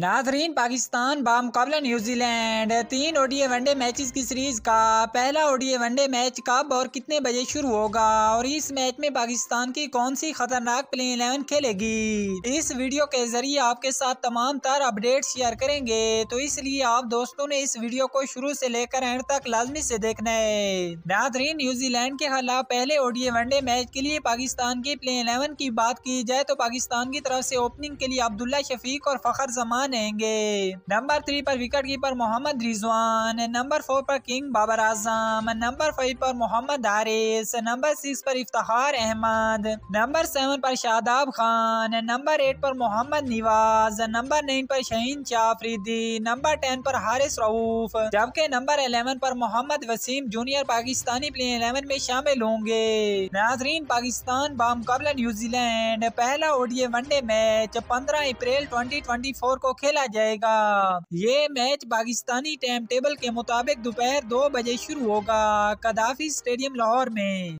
नाजरीन पाकिस्तान बामकबला न्यूजीलैंड तीन ओडीए वनडे मैचेस की सीरीज का पहला ओडीए वनडे मैच कब और कितने बजे शुरू होगा और इस मैच में पाकिस्तान की कौन सी खतरनाक प्लेइंग इलेवन खेलेगी इस वीडियो के जरिए आपके साथ तमाम तर अपडेट शेयर करेंगे तो इसलिए आप दोस्तों ने इस वीडियो को शुरू से लेकर एंड तक लाजमी ऐसी देखना है नाजरीन न्यूजीलैंड के खिलाफ पहले ओडीए वनडे मैच के लिए पाकिस्तान की प्लेइंग इलेवन की बात की जाए तो पाकिस्तान की तरफ ऐसी ओपनिंग के लिए अब्दुल्ला शफीक और फखर जमान मानेंगे नंबर थ्री पर wicket keeper Mohammad Rizwan number four पर king Babar Azam number five पर मोहम्मद हारिस नंबर सिक्स पर इफ्तार अहमद नंबर सेवन पर शादाब खान नंबर एट पर मोहम्मद निवाज नंबर नाइन पर शहीन चाफरीदी नंबर टेन पर हारिस रऊफ जबकि नंबर इलेवन पर Mohammad Wasim junior Pakistani player eleven में शामिल होंगे नाजरीन पाकिस्तान बाम कबल न्यूजीलैंड पहला ओडिये वनडे मैच पंद्रह अप्रैल ट्वेंटी ट्वेंटी फोर को खेला जाएगा ये मैच पाकिस्तानी टाइम टेबल के मुताबिक दोपहर दो बजे शुरू होगा कदाफी स्टेडियम लाहौर में